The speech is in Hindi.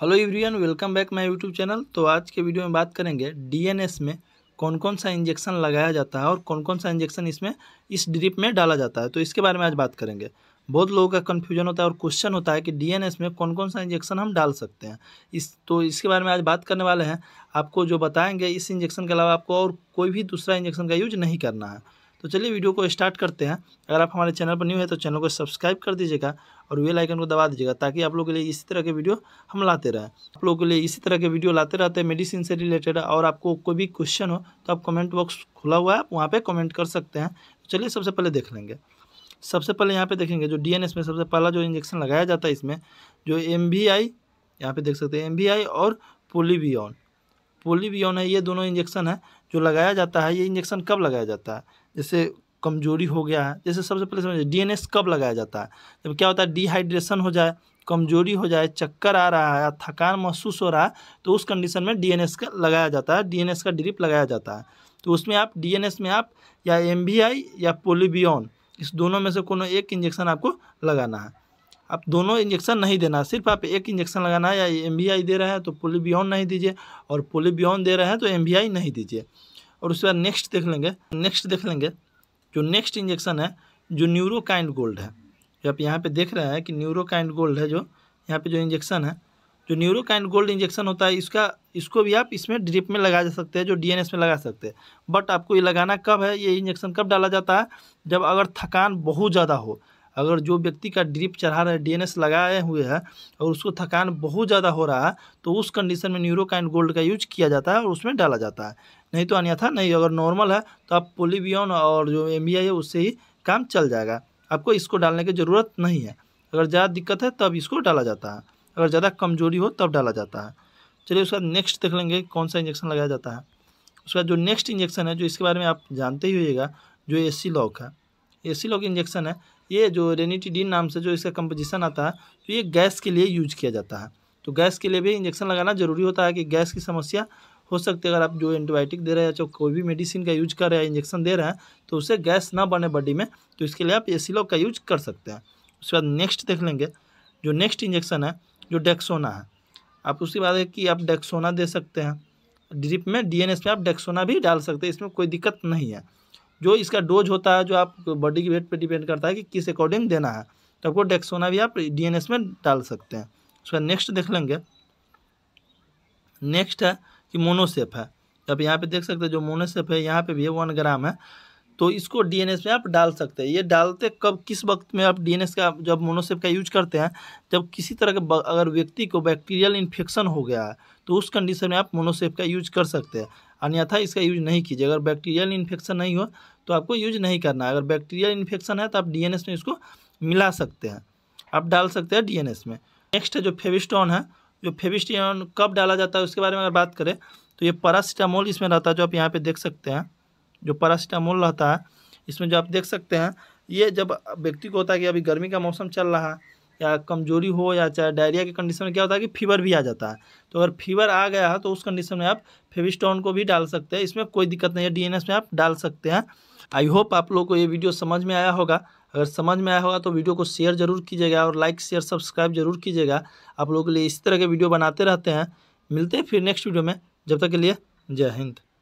hello everyone welcome back my YouTube channel तो आज के वीडियो में बात करेंगे डीएनएस में कौन कौन सा इंजेक्शन लगाया जाता है और कौन कौन सा इंजेक्शन इसमें इस ड्रिप में डाला जाता है तो इसके बारे में आज बात करेंगे बहुत लोगों का कन्फ्यूजन होता है और क्वेश्चन होता है कि डीएनएस में कौन कौन सा इंजेक्शन हम डाल सकते हैं इस तो इसके बारे में आज बात करने वाले हैं आपको जो बताएंगे इस इंजेक्शन के अलावा आपको और कोई भी दूसरा इंजेक्शन का यूज नहीं करना है तो चलिए वीडियो को स्टार्ट करते हैं अगर आप हमारे चैनल पर न्यू है तो चैनल को सब्सक्राइब कर दीजिएगा और वेल आइकन को दबा दीजिएगा ताकि आप लोग के लिए इसी तरह के वीडियो हम लाते रहें आप लोग के लिए इसी तरह के वीडियो लाते रहते हैं मेडिसिन से रिलेटेड और आपको कोई भी क्वेश्चन हो तो आप कमेंट बॉक्स खुला हुआ है आप वहाँ पर कमेंट कर सकते हैं चलिए सबसे पहले देख लेंगे सबसे पहले यहाँ पे देखेंगे जो डीएनएस में सबसे पहला जो इंजेक्शन लगाया जाता है इसमें जो एम वी आई यहाँ पर देख सकते हैं एम वी आई और पोलिबियन पोलिबियन है ये दोनों इंजेक्शन है जो लगाया जाता है ये इंजेक्शन कब लगाया जाता है जैसे कमजोरी हो गया है जैसे सबसे पहले समझिए डीएनएस कब लगाया जाता है जब क्या होता है डिहाइड्रेशन हो जाए कमजोरी हो जाए चक्कर आ रहा है या थकान महसूस हो रहा है तो उस कंडीशन में डीएनएस का लगाया जाता है डीएनएस का ड्रिप लगाया जाता है तो उसमें आप डीएनएस में आप या एम या पोलिबियन इस दोनों में से कोनो एक इंजेक्शन आपको लगाना है आप दोनों इंजेक्शन नहीं देना सिर्फ आप एक इंजेक्शन लगाना है या एम दे रहे हैं तो पोलिबियन नहीं दीजिए और पोलिबियन दे रहे हैं तो एम नहीं दीजिए और उसके बाद नेक्स्ट देख लेंगे नेक्स्ट देख लेंगे जो नेक्स्ट इंजेक्शन है जो न्यूरोकाइंड गोल्ड है जो आप यहाँ पे देख रहे हैं कि न्यूरोकाइंड गोल्ड है जो यहाँ पे जो इंजेक्शन है जो न्यूरोकाइंड गोल्ड इंजेक्शन होता है इसका इसको भी आप इसमें ड्रिप में लगा जा सकते हैं जो डीएनएस में लगा सकते हैं बट आपको ये लगाना कब है ये इंजेक्शन कब डाला जाता है जब अगर थकान बहुत ज़्यादा हो अगर जो व्यक्ति का ड्रिप चढ़ा रहा है डीएनएस लगाए हुए है और उसको थकान बहुत ज़्यादा हो रहा है तो उस कंडीशन में न्यूरोकाइन गोल्ड का यूज किया जाता है और उसमें डाला जाता है नहीं तो अन्यथा नहीं अगर नॉर्मल है तो आप पोलिबियन और जो एम है उससे ही काम चल जाएगा आपको इसको डालने की ज़रूरत नहीं है अगर ज़्यादा दिक्कत है तब इसको डाला जाता है अगर ज़्यादा कमजोरी हो तब डाला जाता है चलिए उसके बाद नेक्स्ट देख लेंगे कौन सा इंजेक्शन लगाया जाता है उसके बाद जो नेक्स्ट इंजेक्शन है जो इसके बारे में आप जानते ही होइएगा जो ए सी लॉक है ए सी लॉक इंजेक्शन है ये जो डी नाम से जो इसका कंपोजिशन आता है तो ये गैस के लिए यूज किया जाता है तो गैस के लिए भी इंजेक्शन लगाना जरूरी होता है कि गैस की समस्या हो सकते है अगर आप जो एंटीबायोटिक दे रहे हैं चाहे कोई भी मेडिसिन का यूज कर रहे हैं इंजेक्शन दे रहे हैं तो उससे गैस ना बने बॉडी में तो इसके लिए आप एसिलॉक का यूज कर सकते हैं उसके बाद नेक्स्ट देख लेंगे जो नेक्स्ट इंजेक्शन है जो डेक्सोना है आप उसके बाद कि आप डेक्सोना दे सकते हैं ड्रिप में डीएनएस में आप डेक्सोना भी डाल सकते हैं इसमें कोई दिक्कत नहीं है जो इसका डोज होता है जो आप बॉडी की वेट पर डिपेंड करता है कि किस अकॉर्डिंग देना है तो आपको डेक्सोना भी आप डीएनएस में डाल सकते हैं उसका नेक्स्ट देख लेंगे नेक्स्ट है कि मोनोसेप है अब यहाँ पे देख सकते हैं जो मोनोसेप है यहाँ पे भी है वन ग्राम है तो इसको डीएनएस में आप डाल सकते हैं ये डालते कब किस वक्त में आप डीएनएस का जब मोनोसेप का यूज करते हैं जब किसी तरह के अगर व्यक्ति को बैक्टीरियल इन्फेक्शन हो गया है तो उस कंडीशन में आप मोनोसेप का यूज कर सकते हैं अन्यथा इसका यूज नहीं कीजिए अगर बैक्टीरियल इन्फेक्शन नहीं हो तो आपको यूज नहीं करना है अगर बैक्टीरियल इन्फेक्शन है तो आप डी में इसको मिला सकते हैं आप डाल सकते हैं डी में नेक्स्ट है जो फेविस्टॉन है जो फेविस्टियन कब डाला जाता है उसके बारे में अगर बात करें तो ये पैरासिटामोल इसमें रहता है जो आप यहाँ पे देख सकते हैं जो पैरासिटामोल रहता है इसमें जो आप देख सकते हैं ये जब व्यक्ति को होता है कि अभी गर्मी का मौसम चल रहा है या कमजोरी हो या चाहे डायरिया के कंडीशन में क्या होता है कि फीवर भी आ जाता है तो अगर फीवर आ गया है तो उस कंडीशन में आप फेविस्टोन को भी डाल सकते हैं इसमें कोई दिक्कत नहीं है डीएनएस में आप डाल सकते हैं आई होप आप लोग को ये वीडियो समझ में आया होगा अगर समझ में आया होगा तो वीडियो को शेयर जरूर कीजिएगा और लाइक शेयर सब्सक्राइब जरूर कीजिएगा आप लोगों के लिए इसी तरह के वीडियो बनाते रहते हैं मिलते हैं फिर नेक्स्ट वीडियो में जब तक के लिए जय हिंद